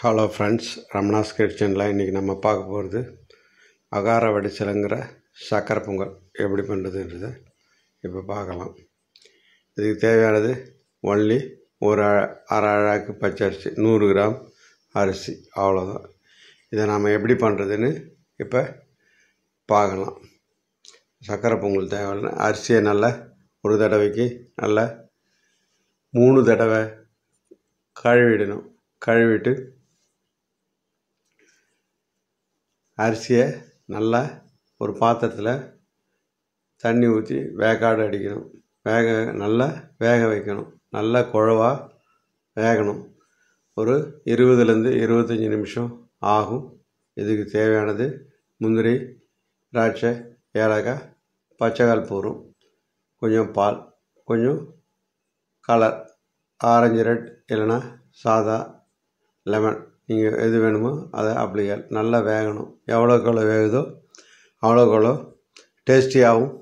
hello friends Ramana's கிச்சனில் இன்றைக்கி நம்ம பார்க்க போகிறது அகார வடிச்சலுங்கிற சக்கரை பொங்கல் எப்படி பண்ணுறதுன்றத இப்போ பார்க்கலாம் இதுக்கு தேவையானது ஒன்லி ஒரு அரை அழகு பச்சை அரிசி நூறு கிராம் அரிசி அவ்வளோதான் இதை நாம் எப்படி பண்ணுறதுன்னு இப்போ பார்க்கலாம் சக்கரை பொங்கல் தேவையான அரிசியை நல்லா ஒரு தடவைக்கு நல்லா மூணு தடவை கழுவிடணும் கழுவிட்டு அரிசியை நல்லா ஒரு பாத்திரத்தில் தண்ணி ஊற்றி வேக்காடு அடிக்கணும் வேக நல்லா வேக வைக்கணும் நல்லா குழவாக வேகணும் ஒரு இருபதுலேருந்து இருபத்தஞ்சி நிமிஷம் ஆகும் இதுக்கு தேவையானது முந்திரி திராட்சை ஏலக்காய் பச்சைக்கால் பூரும் கொஞ்சம் பால் கொஞ்சம் கலர் ஆரஞ்சு ரெட் இல்லைன்னா சாதா லெமன் நீங்கள் எது வேணுமோ அதை அப்படி நல்லா வேகணும் எவ்வளோக்கு எவ்வளோ வேகுதோ அவ்வளோக்கு அவ்வளோ டேஸ்டியாகவும்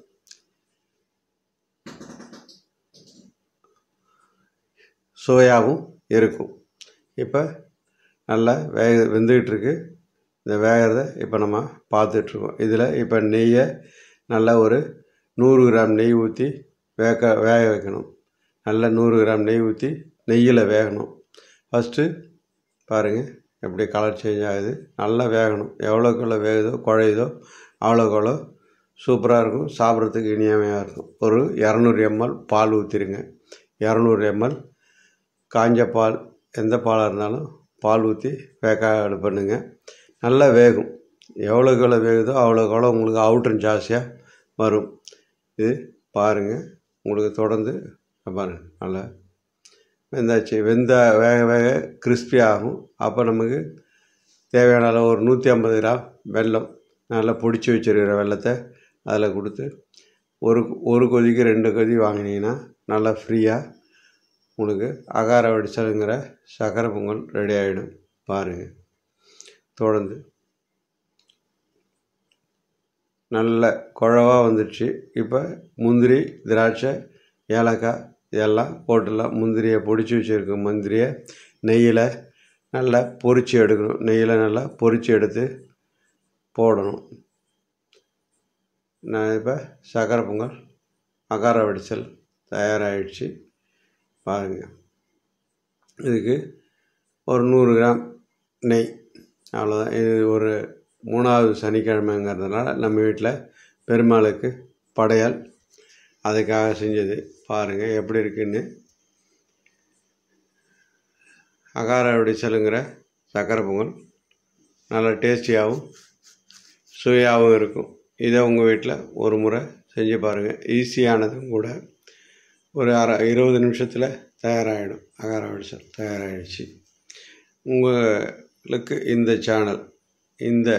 சுவையாகவும் இருக்கும் இப்போ நல்லா வேக வெந்துக்கிட்டுருக்கு இந்த வேகிறத இப்போ நம்ம பார்த்துட்ருக்கோம் இதில் இப்போ நெய்யை நல்லா ஒரு நூறு கிராம் நெய் ஊற்றி வேக வேக வைக்கணும் நல்லா நூறு கிராம் நெய் ஊற்றி நெய்யில் வேகணும் ஃபஸ்ட்டு பாருங்கள் எப்படி கலர் சேஞ்ச் ஆகுது நல்லா வேகணும் எவ்வளோக்குள்ள வேகுதோ குழையுதோ அவ்வளோக்கவ்வளோ சூப்பராக இருக்கும் சாப்பிட்றதுக்கு இனியமையாக இருக்கும் ஒரு இரநூறு எம்எல் பால் ஊற்றிடுங்க இரநூறு எம்எல் காஞ்ச பால் எந்த பாலாக இருந்தாலும் பால் ஊற்றி வேக்காடு பண்ணுங்கள் நல்லா வேகும் எவ்வளோக்கு எவ்வளோ வேகுதோ அவ்வளோக்கு எவ்வளோ உங்களுக்கு அவுட்ரும் ஜாஸ்தியாக வரும் இது பாருங்கள் உங்களுக்கு தொடர்ந்து பாருங்கள் நல்லா வெந்தாச்சு வெந்தால் வேக வேக கிறிஸ்பி ஆகும் அப்போ நமக்கு தேவையான அளவு ஒரு நூற்றி ஐம்பது கிராம் வெல்லம் நல்லா பிடிச்சி வச்சுருக்கிற வெல்லத்தை அதில் கொடுத்து ஒரு ஒரு கொதிக்கு ரெண்டு கொதி வாங்கினீங்கன்னா நல்லா ஃப்ரீயாக உங்களுக்கு அகார வடிச்சலுங்கிற சக்கரை பொங்கல் ரெடி ஆகிடும் பாருங்கள் தொடர்ந்து நல்ல குழவாக வந்துடுச்சு இப்போ முந்திரி திராட்சை ஏலக்காய் இதெல்லாம் போட்டுடலாம் முந்திரியை பொடிச்சு வச்சுருக்க முந்திரியை நெய்யில் நல்லா பொரித்து எடுக்கணும் நெய்யில் நல்லா பொரித்து எடுத்து போடணும் நான் இப்போ சக்கரை பொங்கல் அகார வடிச்சல் தயாராகிடுச்சு பாருங்கள் இதுக்கு ஒரு நூறு கிராம் நெய் அவ்வளோதான் இது ஒரு மூணாவது சனிக்கிழமைங்கிறதுனால நம்ம வீட்டில் பெருமாளுக்கு படையல் அதுக்காக செஞ்சது பாருங்கள் எப்படி இருக்குன்னு அகாராவுடி செலுங்கிற சக்கரை பொங்கல் நல்லா டேஸ்டியாகவும் சுவையாகவும் இருக்கும் இதை உங்கள் வீட்டில் ஒரு முறை செஞ்சு பாருங்கள் ஈஸியானதும் கூட ஒரு அரை இருபது நிமிஷத்தில் தயாராகிடும் அகாராவடி செல் தயாராகிடுச்சு உங்களுக்கு இந்த சேனல் இந்த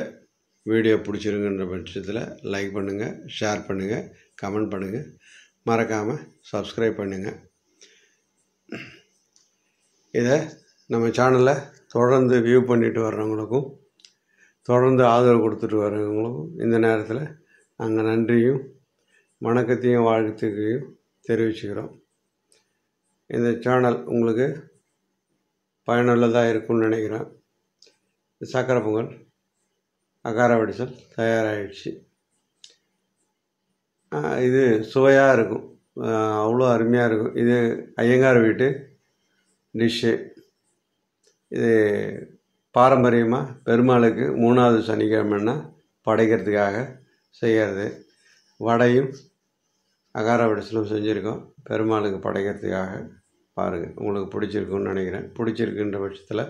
வீடியோ பிடிச்சிருங்கன்ற பட்சத்தில் லைக் பண்ணுங்கள் ஷேர் பண்ணுங்கள் கமெண்ட் பண்ணுங்கள் மறக்காமல் சப்ஸ்கிரைப் பண்ணுங்கள் இதை நம்ம சேனலை தொடர்ந்து வியூ பண்ணிட்டு வர்றவங்களுக்கும் தொடர்ந்து ஆதரவு கொடுத்துட்டு வர்றவங்களுக்கும் இந்த நேரத்தில் நாங்கள் நன்றியும் வணக்கத்தையும் வாழ்த்துக்கையும் தெரிவிச்சுக்கிறோம் இந்த சேனல் உங்களுக்கு பயனுள்ளதாக இருக்கும்னு நினைக்கிறேன் சக்கரை பொங்கல் அகார வடிசல் தயாராகிடுச்சு இது சுவையாக இருக்கும் அவ்வளோ அருமையாக இருக்கும் இது ஐயங்கார் வீட்டு டிஷ்ஷு இது பாரம்பரியமாக பெருமாளுக்கு மூணாவது சனிக்கிழமைன்னா படைக்கிறதுக்காக செய்கிறது வடையும் அகார வடிசலும் செஞ்சுருக்கோம் பெருமாளுக்கு படைக்கிறதுக்காக பாருங்கள் உங்களுக்கு பிடிச்சிருக்குன்னு நினைக்கிறேன் பிடிச்சிருக்குன்ற பட்சத்தில்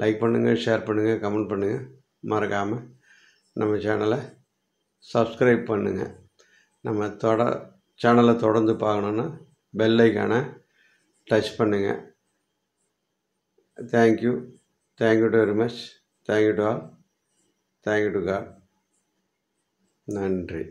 லைக் பண்ணுங்கள் ஷேர் பண்ணுங்கள் கமெண்ட் பண்ணுங்கள் மறக்காமல் நம்ம சேனலை சப்ஸ்கிரைப் பண்ணுங்கள் நம்ம தொட சேனலை தொடர்ந்து பார்க்கணுன்னா பெல்லைக்கான டச் பண்ணுங்கள் thank you thank you to very much thank you to all thank you to God நன்றி